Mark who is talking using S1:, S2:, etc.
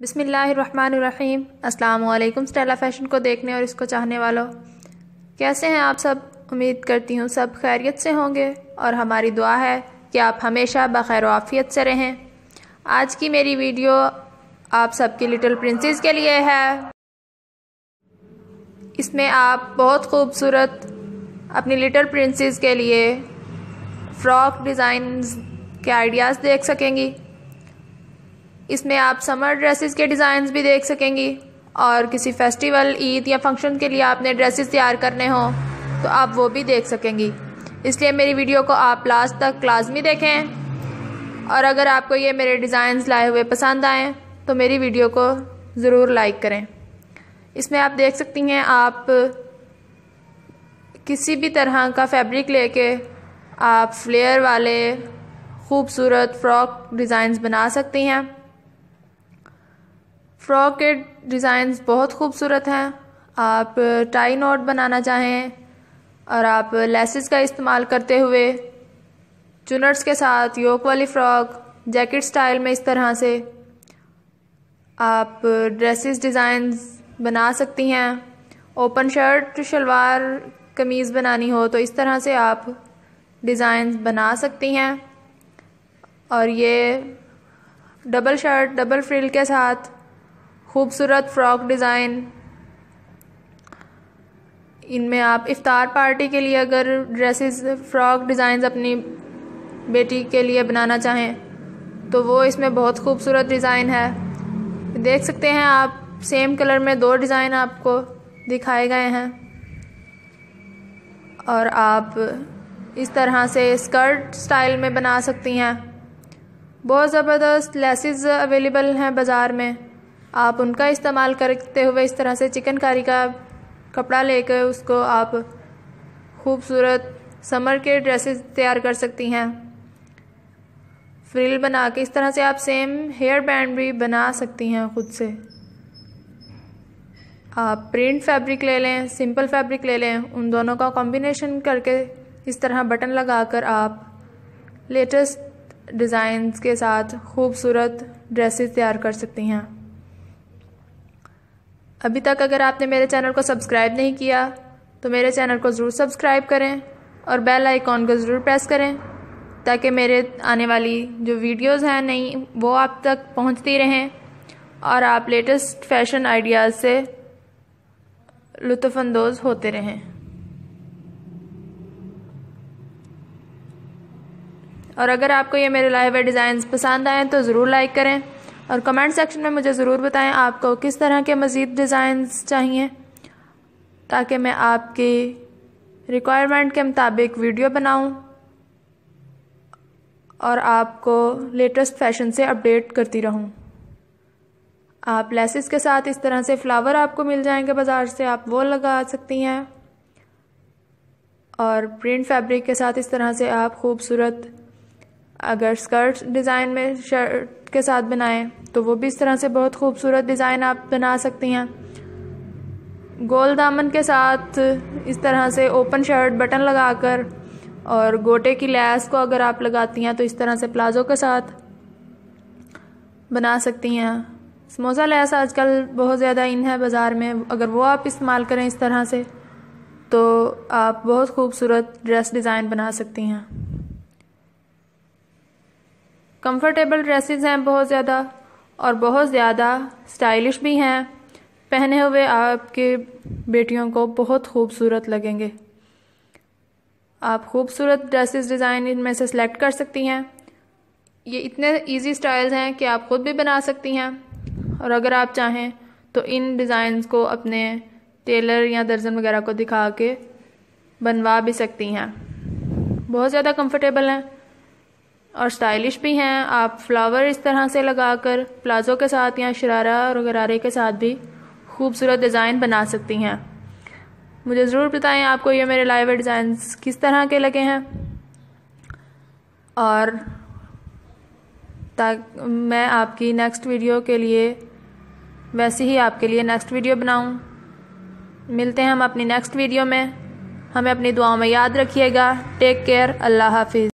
S1: बिसमीम अल्लाम Stella fashion को देखने और इसको चाहने वालों कैसे हैं आप सब उम्मीद करती हूँ सब खैरियत से होंगे और हमारी दुआ है कि आप हमेशा बखैर आफियत से रहें आज की मेरी वीडियो आप सबकी लिटिल प्रिंसेस के लिए है इसमें आप बहुत खूबसूरत अपनी लिटिल प्रिंसेस के लिए फ़्रॉक डिज़ाइन के आइडियाज़ देख सकेंगी इसमें आप समर ड्रेसेस के डिज़ाइन भी देख सकेंगी और किसी फेस्टिवल ईद या फंक्शन के लिए आपने ड्रेसेस तैयार करने हों तो आप वो भी देख सकेंगी इसलिए मेरी वीडियो को आप लास्ट तक लाजमी देखें और अगर आपको ये मेरे डिज़ाइन लाए हुए पसंद आएँ तो मेरी वीडियो को ज़रूर लाइक करें इसमें आप देख सकती हैं आप किसी भी तरह का फैब्रिक लेके आप फ्लेयर वाले खूबसूरत फ़्रॉक डिज़ाइंस बना सकती हैं फ्रॉक के डिज़ाइंस बहुत खूबसूरत हैं आप टाई नॉट बनाना चाहें और आप लेसेस का इस्तेमाल करते हुए चुनट्स के साथ योक वाली फ़्रॉक जैकेट स्टाइल में इस तरह से आप ड्रेसेस डिज़ाइंस बना सकती हैं ओपन शर्ट शलवार कमीज़ बनानी हो तो इस तरह से आप डिज़ाइंस बना सकती हैं और ये डबल शर्ट डबल फ्रिल के साथ खूबसूरत फ्रॉक डिज़ाइन इनमें आप इफ़ार पार्टी के लिए अगर ड्रेसेस फ्रॉक डिज़ाइन अपनी बेटी के लिए बनाना चाहें तो वो इसमें बहुत खूबसूरत डिज़ाइन है देख सकते हैं आप सेम कलर में दो डिज़ाइन आपको दिखाए गए हैं और आप इस तरह से स्कर्ट स्टाइल में बना सकती हैं बहुत ज़बरदस्त लेसेस अवेलेबल हैं बाज़ार में आप उनका इस्तेमाल करते हुए इस तरह से चिकनकारी का कपड़ा लेकर उसको आप खूबसूरत समर के ड्रेसेस तैयार कर सकती हैं फ्रिल बना के इस तरह से आप सेम हेयर बैंड भी बना सकती हैं खुद से आप प्रिंट फैब्रिक ले लें सिंपल फैब्रिक ले लें उन दोनों का कॉम्बिनेशन करके इस तरह बटन लगाकर आप लेटेस्ट डिज़ाइंस के साथ खूबसूरत ड्रेसेस तैयार कर सकती हैं अभी तक अगर आपने मेरे चैनल को सब्सक्राइब नहीं किया तो मेरे चैनल को ज़रूर सब्सक्राइब करें और बेल आइकॉन को ज़रूर प्रेस करें ताकि मेरे आने वाली जो वीडियोस हैं नहीं वो आप तक पहुंचती रहें और आप लेटेस्ट फैशन आइडियाज़ से लुफ़ानंदोज होते रहें और अगर आपको ये मेरे लाए हुए पसंद आएँ तो ज़रूर लाइक करें और कमेंट सेक्शन में मुझे ज़रूर बताएं आपको किस तरह के मज़ीद डिज़ाइंस चाहिए ताकि मैं आपकी रिक्वायरमेंट के मुताबिक वीडियो बनाऊं और आपको लेटेस्ट फैशन से अपडेट करती रहूं। आप लेसिस के साथ इस तरह से फ़्लावर आपको मिल जाएंगे बाज़ार से आप वो लगा सकती हैं और प्रिंट फैब्रिक के साथ इस तरह से आप खूबसूरत अगर स्कर्ट डिज़ाइन में शर्ट के साथ बनाएं तो वो भी इस तरह से बहुत खूबसूरत डिज़ाइन आप बना सकती हैं गोल दामन के साथ इस तरह से ओपन शर्ट बटन लगाकर और गोटे की लैस को अगर आप लगाती हैं तो इस तरह से प्लाजो के साथ बना सकती हैं समोसा लैस आजकल बहुत ज़्यादा इन है बाज़ार में अगर वो आप इस्तेमाल करें इस तरह से तो आप बहुत खूबसूरत ड्रेस डिज़ाइन बना सकती हैं कंफर्टेबल ड्रेसेस हैं बहुत ज़्यादा और बहुत ज़्यादा स्टाइलिश भी हैं पहने हुए आपके बेटियों को बहुत खूबसूरत लगेंगे आप खूबसूरत ड्रेसेस डिज़ाइन इनमें से सिलेक्ट कर सकती हैं ये इतने इजी स्टाइल्स हैं कि आप ख़ुद भी बना सकती हैं और अगर आप चाहें तो इन डिज़ाइंस को अपने टेलर या दर्जन वगैरह को दिखा के बनवा भी सकती हैं बहुत ज़्यादा कंफर्टेबल हैं और स्टाइलिश भी हैं आप फ्लावर इस तरह से लगाकर प्लाज़ो के साथ या शरारा और गरारे के साथ भी खूबसूरत डिज़ाइन बना सकती हैं मुझे ज़रूर बताएं आपको ये मेरे लाइव डिज़ाइन किस तरह के लगे हैं और मैं आपकी नेक्स्ट वीडियो के लिए वैसे ही आपके लिए नेक्स्ट वीडियो बनाऊं मिलते हैं हम अपनी नेक्स्ट वीडियो में हमें अपनी दुआओं में याद रखिएगा टेक केयर अल्लाह हाफिज़